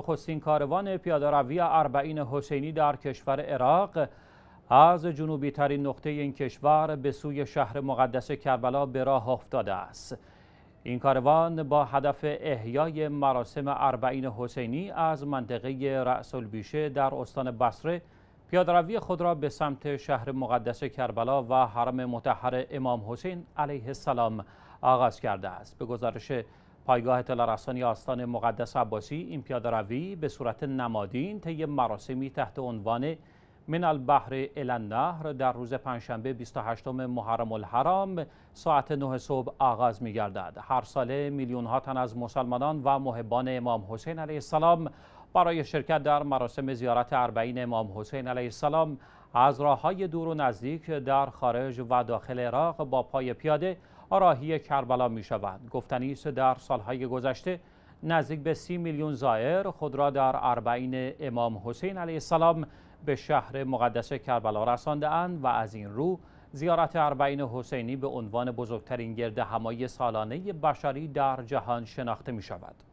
نخستین کاروان روی اربعین حسینی در کشور عراق از جنوبی ترین نقطه این کشور به سوی شهر مقدس کربلا به راه افتاده است این کاروان با هدف احیای مراسم اربعین حسینی از منطقه رأس البیشه در استان بصره پیادهروی خود را به سمت شهر مقدس کربلا و حرم متحر امام حسین علیه السلام آغاز کرده است به گزارش پایگاه اطلاع رسانی آستان مقدس عباسی این پیاده روی به صورت نمادین طی مراسمی تحت عنوان من البحر ال النهر در روز پنجشنبه 28 محرم الحرام ساعت 9 صبح آغاز می هر ساله میلیون تن از مسلمانان و محبان امام حسین علیه السلام برای شرکت در مراسم زیارت اربعین امام حسین علیه السلام از راه های دور و نزدیک در خارج و داخل عراق با پای پیاده آراهی کربلا می شوند. گفتنی است در سالهای گذشته نزدیک به سی میلیون زائر خود را در اربعین امام حسین علیه السلام به شهر مقدس کربلا رسانده اند و از این رو زیارت اربعین حسینی به عنوان بزرگترین گرد همایی سالانه بشری در جهان شناخته می شود.